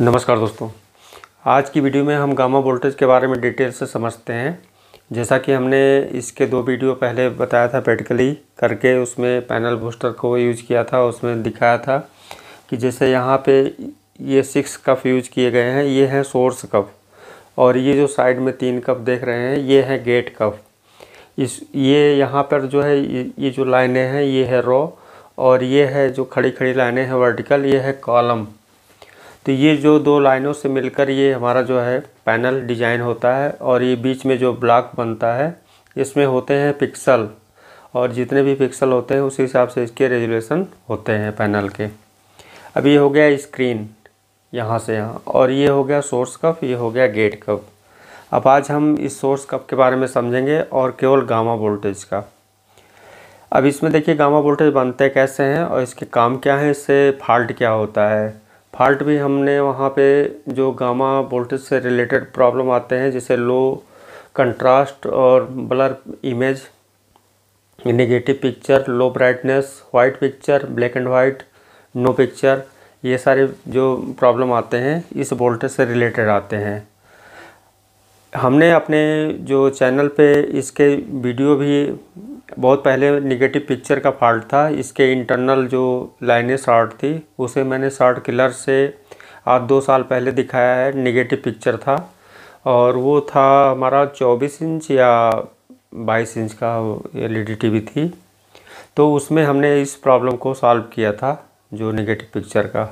नमस्कार दोस्तों आज की वीडियो में हम गामा वोल्टेज के बारे में डिटेल से समझते हैं जैसा कि हमने इसके दो वीडियो पहले बताया था प्रैक्टिकली करके उसमें पैनल बूस्टर को यूज किया था उसमें दिखाया था कि जैसे यहाँ पे ये सिक्स कप यूज किए गए हैं ये हैं सोर्स कप और ये जो साइड में तीन कप देख रहे हैं ये हैं गेट कप इस ये यहाँ पर जो है ये जो लाइनें हैं ये है रो और ये है जो खड़ी खड़ी लाइनें हैं वर्टिकल ये है कॉलम तो ये जो दो लाइनों से मिलकर ये हमारा जो है पैनल डिजाइन होता है और ये बीच में जो ब्लॉक बनता है इसमें होते हैं पिक्सल और जितने भी पिक्सल होते हैं उस हिसाब से इसके रेजुलेशन होते हैं पैनल के अब ये हो गया स्क्रीन यहाँ से यहाँ और ये हो गया सोर्स कप ये हो गया गेट कप अब आज हम इस सोर्स कप के बारे में समझेंगे और केवल गामा वोल्टेज का अब इसमें देखिए गामा वोल्टेज बनते कैसे हैं और इसके काम क्या हैं इससे फाल्ट क्या होता है फाल्ट भी हमने वहाँ पे जो गामा वोल्टेज से रिलेटेड प्रॉब्लम आते हैं जैसे लो कंट्रास्ट और blur image negative picture low brightness white picture black and white no picture ये सारे जो प्रॉब्लम आते हैं इस वोल्टेज से रिलेटेड आते हैं हमने अपने जो चैनल पे इसके वीडियो भी बहुत पहले निगेटिव पिक्चर का फॉल्ट था इसके इंटरनल जो लाइनें शॉर्ट थी उसे मैंने शॉर्ट किलर से आज दो साल पहले दिखाया है निगेटिव पिक्चर था और वो था हमारा चौबीस इंच या बाईस इंच का एल ई टीवी थी तो उसमें हमने इस प्रॉब्लम को सॉल्व किया था जो निगेटिव पिक्चर का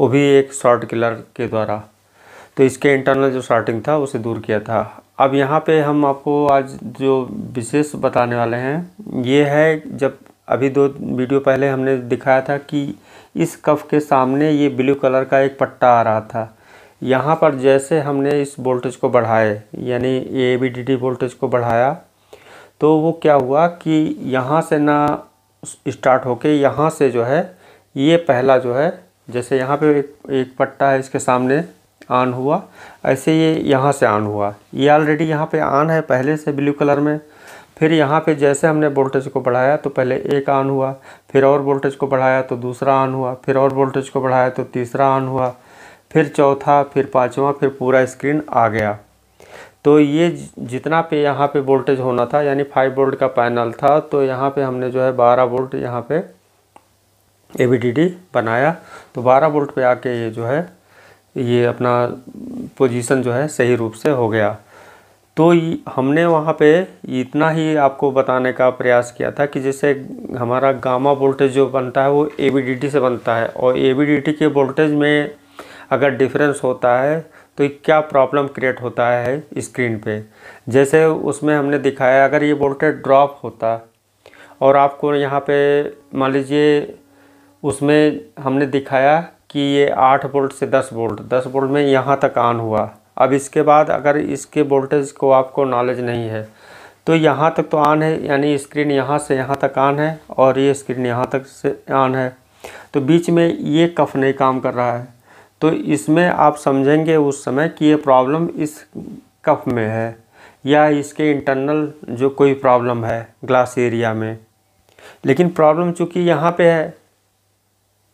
वो भी एक शॉर्ट किलर के द्वारा तो इसके इंटरनल जो शॉर्टिंग था उसे दूर किया था अब यहाँ पे हम आपको आज जो विशेष बताने वाले हैं ये है जब अभी दो वीडियो पहले हमने दिखाया था कि इस कफ के सामने ये ब्लू कलर का एक पट्टा आ रहा था यहाँ पर जैसे हमने इस वोल्टेज को बढ़ाए यानी A B D D voltage को बढ़ाया तो वो क्या हुआ कि यहाँ से ना स्टार्ट होके यहाँ से जो है ये पहला जो है जैसे यहाँ पे एक एक पट्टा है इसके सामने ऑन हुआ ऐसे ये यहाँ से ऑन हुआ ये ऑलरेडी यहाँ पे ऑन है पहले से ब्लू कलर में फिर यहाँ पे जैसे हमने वोल्टेज को बढ़ाया तो पहले एक ऑन हुआ फिर और वोल्टेज को बढ़ाया तो दूसरा ऑन हुआ फिर और वोल्टेज को बढ़ाया तो तीसरा ऑन हुआ फिर चौथा फिर पाँचवा फिर पूरा स्क्रीन आ गया तो ये जितना पे यहाँ पे वोल्टेज होना था यानी फाइव वोल्ट का पैनल था तो यहाँ पे हमने जो है बारह वोल्ट यहाँ पे ए बनाया तो बारह वोल्ट पे आके ये जो है ये अपना पोजीशन जो है सही रूप से हो गया तो हमने वहाँ पे इतना ही आपको बताने का प्रयास किया था कि जैसे हमारा गामा वोल्टेज जो बनता है वो ए से बनता है और ए के वोल्टेज में अगर डिफरेंस होता है तो क्या प्रॉब्लम क्रिएट होता है स्क्रीन पे जैसे उसमें हमने दिखाया अगर ये वोल्टेज ड्रॉप होता और आपको यहाँ पे मान लीजिए उसमें हमने दिखाया कि ये आठ वोल्ट से दस वोल्ट दस वोल्ट में यहाँ तक ऑन हुआ अब इसके बाद अगर इसके वोल्टेज को आपको नॉलेज नहीं है तो यहाँ तक तो ऑन है यानी स्क्रीन यहाँ से यहाँ तक ऑन है और ये स्क्रीन यहाँ तक से ऑन है तो बीच में ये कफ नहीं काम कर रहा है तो इसमें आप समझेंगे उस समय कि ये प्रॉब्लम इस कफ में है या इसके इंटरनल जो कोई प्रॉब्लम है ग्लास एरिया में लेकिन प्रॉब्लम चूँकि यहाँ पे है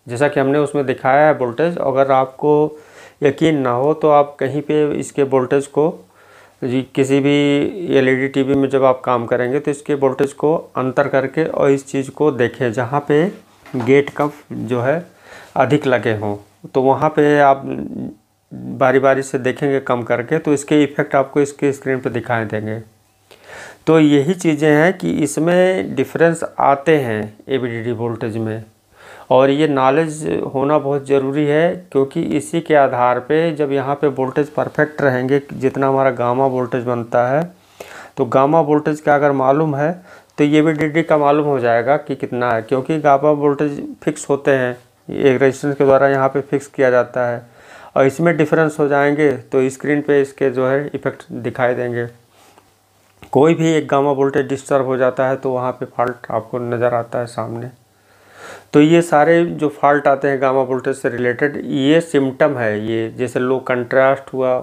जैसा कि हमने उसमें दिखाया है वोल्टेज अगर आपको यकीन ना हो तो आप कहीं पे इसके वोल्टेज को किसी भी एलईडी टीवी e में जब आप काम करेंगे तो इसके वोल्टेज को अंतर करके और इस चीज़ को देखें जहाँ पे गेट कप जो है अधिक लगे हों तो वहाँ पे आप बारी बारी से देखेंगे कम करके तो इसके इफ़ेक्ट आपको इसके स्क्रीन पर दिखाई देंगे तो यही चीज़ें हैं कि इसमें डिफरेंस आते हैं ए वोल्टेज में और ये नॉलेज होना बहुत ज़रूरी है क्योंकि इसी के आधार पे जब यहाँ पे वोल्टेज परफेक्ट रहेंगे जितना हमारा गामा वोल्टेज बनता है तो गामा वोल्टेज का अगर मालूम है तो ये भी डी का मालूम हो जाएगा कि कितना है क्योंकि गामा वोल्टेज फिक्स होते हैं एक रजिस्टेंस के द्वारा यहाँ पर फिक्स किया जाता है और इसमें डिफरेंस हो जाएंगे तो स्क्रीन पर इसके जो है इफ़ेक्ट दिखाई देंगे कोई भी एक गामा वोल्टेज डिस्टर्ब हो जाता है तो वहाँ पे फॉल्ट आपको नज़र आता है सामने तो ये सारे जो फॉल्ट आते हैं गामा वोल्टेज से रिलेटेड ये सिम्टम है ये जैसे लो कंट्रास्ट हुआ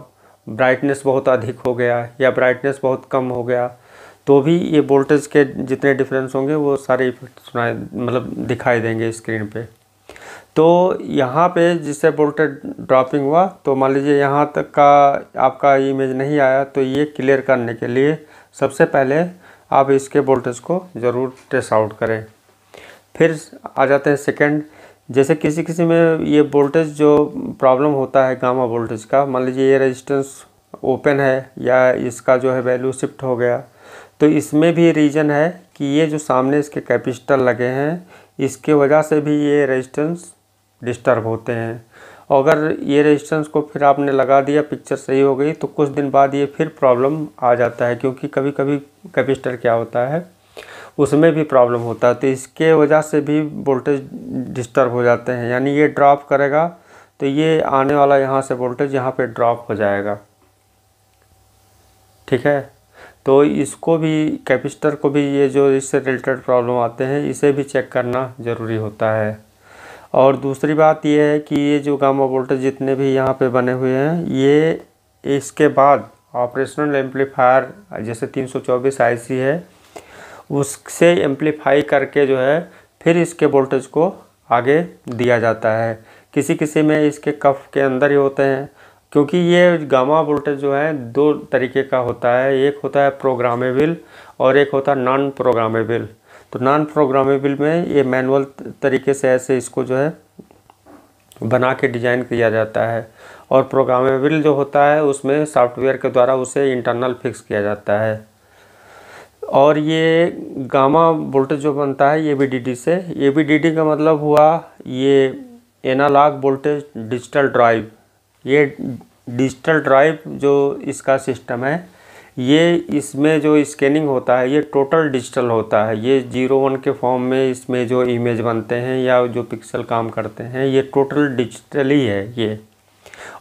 ब्राइटनेस बहुत अधिक हो गया या ब्राइटनेस बहुत कम हो गया तो भी ये वोल्टेज के जितने डिफरेंस होंगे वो सारे इफेक्ट सुनाए मतलब दिखाई देंगे स्क्रीन पे तो यहाँ पे जिससे वोल्टेज ड्रॉपिंग हुआ तो मान लीजिए यहाँ तक का आपका इमेज नहीं आया तो ये क्लियर करने के लिए सबसे पहले आप इसके वोल्टेज को ज़रूर टेस्ट आउट करें फिर आ जाते हैं सेकेंड जैसे किसी किसी में ये वोल्टेज जो प्रॉब्लम होता है गामा वोल्टेज का मान लीजिए ये रेजिस्टेंस ओपन है या इसका जो है वैल्यू शिफ्ट हो गया तो इसमें भी रीज़न है कि ये जो सामने इसके कैपिस्टल लगे हैं इसके वजह से भी ये रेजिस्टेंस डिस्टर्ब होते हैं अगर ये रेजिस्टेंस को फिर आपने लगा दिया पिक्चर सही हो गई तो कुछ दिन बाद ये फिर प्रॉब्लम आ जाता है क्योंकि कभी कभी कैपिस्टर क्या होता है उसमें भी प्रॉब्लम होता है तो इसके वजह से भी वोल्टेज डिस्टर्ब हो जाते हैं यानी ये ड्रॉप करेगा तो ये आने वाला यहाँ से वोल्टेज यहाँ पे ड्रॉप हो जाएगा ठीक है तो इसको भी कैपेसिटर को भी ये जो इससे रिलेटेड प्रॉब्लम आते हैं इसे भी चेक करना ज़रूरी होता है और दूसरी बात यह है कि ये जो गामा वोल्टेज जितने भी यहाँ पे बने हुए हैं ये इसके बाद ऑपरेशनल एम्पलीफायर जैसे 324 आईसी है उससे एम्पलीफाई करके जो है फिर इसके वोल्टेज को आगे दिया जाता है किसी किसी में इसके कफ के अंदर ही होते हैं क्योंकि ये गामा वोल्टेज जो है दो तरीके का होता है एक होता है प्रोग्रामेबल और एक होता है नॉन प्रोग्रामेबल तो नॉन प्रोग्रामेबल में ये मैनुअल तरीके से ऐसे इसको जो है बना के डिज़ाइन किया जाता है और प्रोग्रामेबल जो होता है उसमें सॉफ्टवेयर के द्वारा उसे इंटरनल फिक्स किया जाता है और ये गामा वोल्टेज जो बनता है ये बी से ये बी का मतलब हुआ ये एनालॉग वोल्टेज डिजिटल ड्राइव ये डिजिटल ड्राइव जो इसका सिस्टम है ये इसमें जो स्कैनिंग होता है ये टोटल डिजिटल होता है ये जीरो वन के फॉर्म में इसमें जो इमेज बनते हैं या जो पिक्सल काम करते हैं ये टोटल डिजिटल ही है ये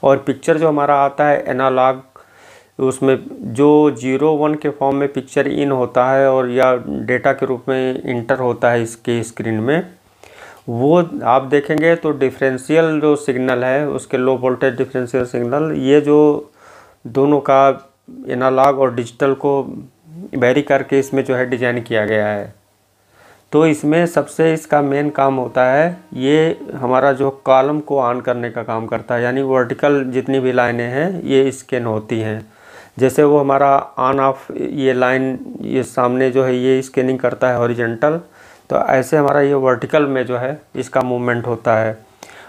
और पिक्चर जो हमारा आता है एनालॉग उसमें जो जीरो वन के फॉर्म में पिक्चर इन होता है और या डेटा के रूप में इंटर होता है इसके स्क्रीन में वो आप देखेंगे तो डिफरेंशियल जो सिग्नल है उसके लो वोल्टेज डिफरेंशियल सिग्नल ये जो दोनों का एनालॉग और डिजिटल को वेरी करके इसमें जो है डिज़ाइन किया गया है तो इसमें सबसे इसका मेन काम होता है ये हमारा जो कॉलम को ऑन करने का काम करता है यानी वर्टिकल जितनी भी लाइनें हैं ये स्कैन होती हैं जैसे वो हमारा ऑन ऑफ ये लाइन ये सामने जो है ये स्कैनिंग करता है हॉरिजेंटल तो ऐसे हमारा ये वर्टिकल में जो है इसका मूवमेंट होता है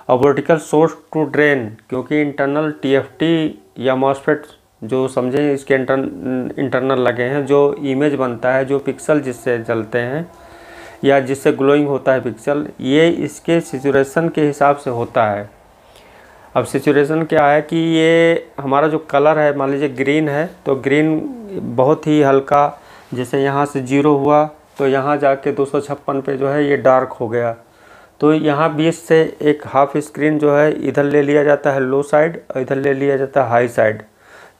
और वर्टिकल सोर्स टू ड्रेन क्योंकि इंटरनल टीएफटी या मॉसफेट जो समझें इसके इंटरनल लगे हैं जो इमेज बनता है जो पिक्सल जिससे जलते हैं या जिससे ग्लोइंग होता है पिक्सल ये इसके सिचुएशन के हिसाब से होता है अब सिचुएशन क्या है कि ये हमारा जो कलर है मान लीजिए ग्रीन है तो ग्रीन बहुत ही हल्का जैसे यहाँ से जीरो हुआ तो यहाँ जाके दो पे जो है ये डार्क हो गया तो यहाँ बीच से एक हाफ स्क्रीन जो है इधर ले लिया जाता है लो साइड और इधर ले लिया जाता है हाई साइड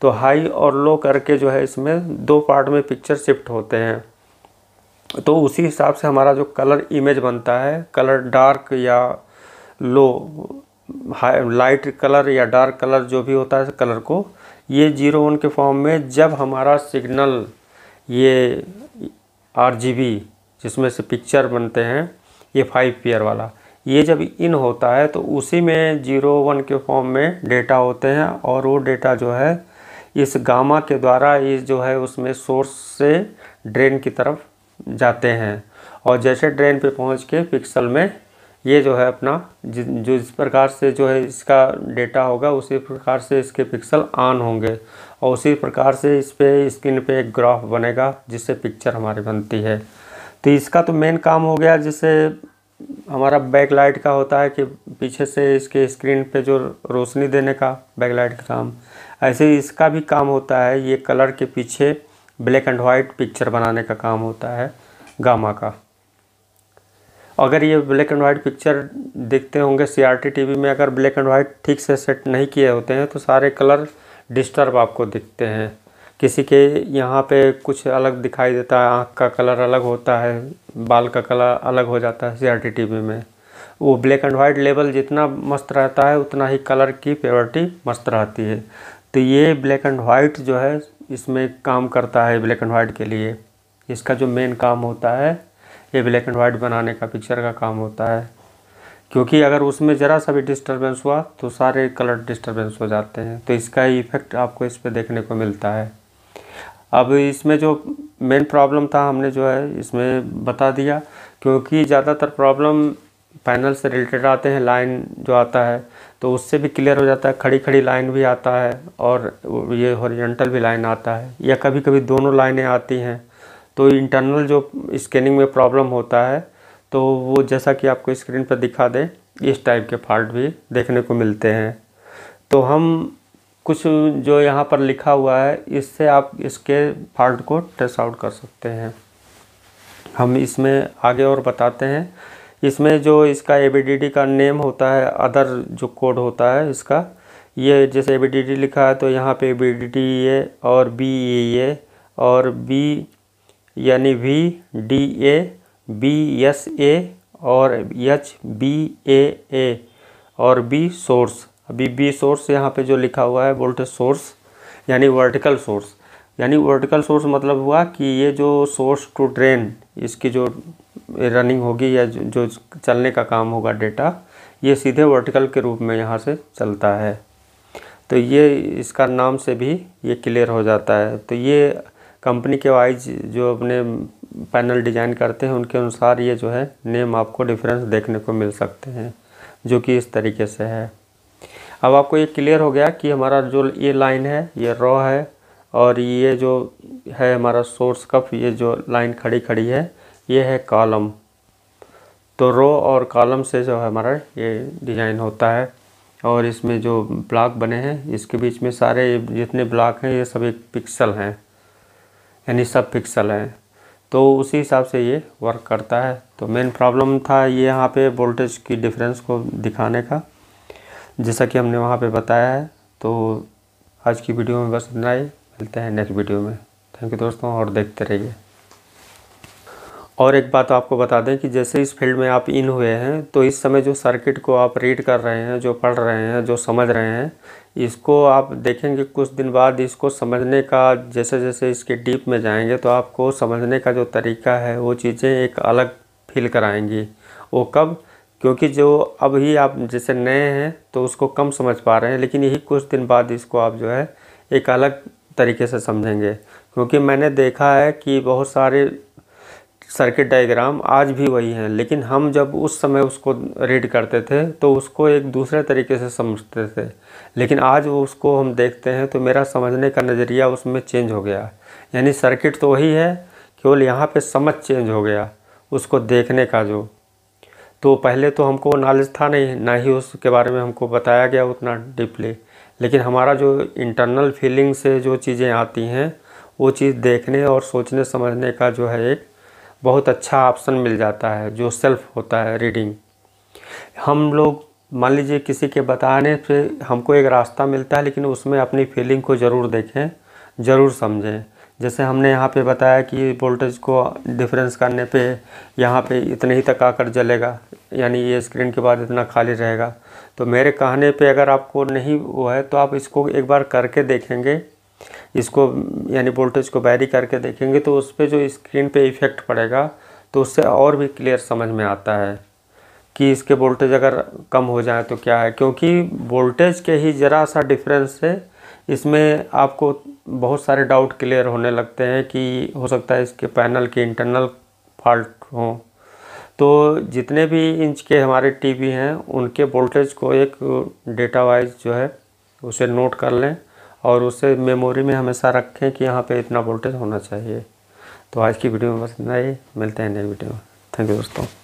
तो हाई और लो करके जो है इसमें दो पार्ट में पिक्चर शिफ्ट होते हैं तो उसी हिसाब से हमारा जो कलर इमेज बनता है कलर डार्क या लो लाइट कलर या डार्क कलर जो भी होता है कलर को ये जीरो वन के फॉर्म में जब हमारा सिग्नल ये आर जिसमें से पिक्चर बनते हैं ये फाइव पेयर वाला ये जब इन होता है तो उसी में जीरो वन के फॉर्म में डेटा होते हैं और वो डेटा जो है इस गामा के द्वारा ये जो है उसमें सोर्स से ड्रेन की तरफ जाते हैं और जैसे ड्रेन पे पहुंच के पिक्सल में ये जो है अपना जो जिस प्रकार से जो है इसका डेटा होगा उसी प्रकार से इसके पिक्सल ऑन होंगे और उसी प्रकार से इस पर स्क्रीन पे एक ग्राफ बनेगा जिससे पिक्चर हमारी बनती है तो इसका तो मेन काम हो गया जिससे हमारा बैकलाइट का होता है कि पीछे से इसके स्क्रीन पे जो रोशनी देने का बैकलाइट का काम ऐसे इसका भी काम होता है ये कलर के पीछे ब्लैक एंड वाइट पिक्चर बनाने का काम होता है गामा का अगर ये ब्लैक एंड वाइट पिक्चर देखते होंगे सी आर टीवी में अगर ब्लैक एंड वाइट ठीक से सेट नहीं किए होते हैं तो सारे कलर डिस्टर्ब आपको दिखते हैं किसी के यहाँ पे कुछ अलग दिखाई देता है आँख का कलर अलग होता है बाल का कलर अलग हो जाता है सी आर टीवी में वो ब्लैक एंड वाइट लेवल जितना मस्त रहता है उतना ही कलर की प्योरिटी मस्त रहती है तो ये ब्लैक एंड वाइट जो है इसमें काम करता है ब्लैक एंड वाइट के लिए इसका जो मेन काम होता है ये ब्लैक एंड वाइट बनाने का पिक्चर का काम होता है क्योंकि अगर उसमें ज़रा सा भी डिस्टर्बेंस हुआ तो सारे कलर डिस्टर्बेंस हो जाते हैं तो इसका ही इफ़ेक्ट आपको इस पर देखने को मिलता है अब इसमें जो मेन प्रॉब्लम था हमने जो है इसमें बता दिया क्योंकि ज़्यादातर प्रॉब्लम पैनल से रिलेटेड आते हैं लाइन जो आता है तो उससे भी क्लियर हो जाता है खड़ी खड़ी लाइन भी आता है और ये हॉरिजेंटल भी लाइन आता है या कभी कभी दोनों लाइनें आती हैं तो इंटरनल जो स्कैनिंग में प्रॉब्लम होता है तो वो जैसा कि आपको स्क्रीन पर दिखा दें इस टाइप के फॉल्ट भी देखने को मिलते हैं तो हम कुछ जो यहाँ पर लिखा हुआ है इससे आप इसके फॉल्ट को ट्रेस आउट कर सकते हैं हम इसमें आगे और बताते हैं इसमें जो इसका ए का नेम होता है अदर जो कोड होता है इसका ये जैसे ए लिखा है तो यहाँ पे ए ये e और बी ये e e और बी यानी V D A B S A और एच बी ए ए और बी सोर्स अभी बी सोर्स यहाँ पे जो लिखा हुआ है वोल्टेज सोर्स यानी वर्टिकल सोर्स यानी वर्टिकल सोर्स मतलब हुआ कि ये जो सोर्स टू ड्रेन इसकी जो रनिंग होगी या जो चलने का काम होगा डेटा ये सीधे वर्टिकल के रूप में यहाँ से चलता है तो ये इसका नाम से भी ये क्लियर हो जाता है तो ये कंपनी के वाइज जो अपने पैनल डिज़ाइन करते हैं उनके अनुसार ये जो है नेम आपको डिफरेंस देखने को मिल सकते हैं जो कि इस तरीके से है अब आपको ये क्लियर हो गया कि हमारा जो ये लाइन है ये रॉ है और ये जो है हमारा सोर्स कफ ये जो लाइन खड़ी खड़ी है ये है कॉलम तो रो और कॉलम से जो है हमारा ये डिज़ाइन होता है और इसमें जो ब्लॉक बने हैं इसके बीच में सारे जितने ब्लॉक हैं ये सब एक पिक्सल हैं यानी सब पिक्सल हैं तो उसी हिसाब से ये वर्क करता है तो मेन प्रॉब्लम था ये यहाँ पे वोल्टेज की डिफरेंस को दिखाने का जैसा कि हमने वहाँ पे बताया है तो आज की वीडियो में बस इतना ही मिलते हैं नेक्स्ट वीडियो में थैंक यू दोस्तों और देखते रहिए और एक बात आपको बता दें कि जैसे इस फील्ड में आप इन हुए हैं तो इस समय जो सर्किट को आप रीड कर रहे हैं जो पढ़ रहे हैं जो समझ रहे हैं इसको आप देखेंगे कुछ दिन बाद इसको समझने का जैसे जैसे इसके डीप में जाएंगे तो आपको समझने का जो तरीका है वो चीज़ें एक अलग फील कराएंगी वो कब क्योंकि जो अब ही आप जैसे नए हैं तो उसको कम समझ पा रहे हैं लेकिन यही कुछ दिन बाद इसको आप जो है एक अलग तरीके से समझेंगे क्योंकि मैंने देखा है कि बहुत सारे सर्किट डायग्राम आज भी वही हैं लेकिन हम जब उस समय उसको रीड करते थे तो उसको एक दूसरे तरीके से समझते थे लेकिन आज वो उसको हम देखते हैं तो मेरा समझने का नज़रिया उसमें चेंज हो गया यानी सर्किट तो वही है केवल यहाँ पे समझ चेंज हो गया उसको देखने का जो तो पहले तो हमको नॉलेज था नहीं ना ही उसके बारे में हमको बताया गया उतना डीपली लेकिन हमारा जो इंटरनल फीलिंग से जो चीज़ें आती हैं वो चीज़ देखने और सोचने समझने का जो है एक बहुत अच्छा ऑप्शन मिल जाता है जो सेल्फ होता है रीडिंग हम लोग मान लीजिए किसी के बताने से हमको एक रास्ता मिलता है लेकिन उसमें अपनी फीलिंग को ज़रूर देखें ज़रूर समझें जैसे हमने यहाँ पे बताया कि वोल्टेज को डिफरेंस करने पे यहाँ पे इतने ही तक आकर जलेगा यानी ये स्क्रीन के बाद इतना खाली रहेगा तो मेरे कहने पे अगर आपको नहीं वो है तो आप इसको एक बार करके देखेंगे इसको यानी वोल्टेज को बैरी करके देखेंगे तो उस पर जो स्क्रीन पे इफ़ेक्ट पड़ेगा तो उससे और भी क्लियर समझ में आता है कि इसके वोल्टेज अगर कम हो जाए तो क्या है क्योंकि वोल्टेज के ही ज़रा सा डिफरेंस से इसमें आपको बहुत सारे डाउट क्लियर होने लगते हैं कि हो सकता है इसके पैनल के इंटरनल फॉल्ट हों तो जितने भी इंच के हमारे टीवी हैं उनके वोल्टेज को एक डेटा वाइज जो है उसे नोट कर लें और उसे मेमोरी में हमेशा रखें कि यहाँ पे इतना वोल्टेज होना चाहिए तो आज की वीडियो में बस इतना ही मिलते हैं नई वीडियो में थैंक यू दोस्तों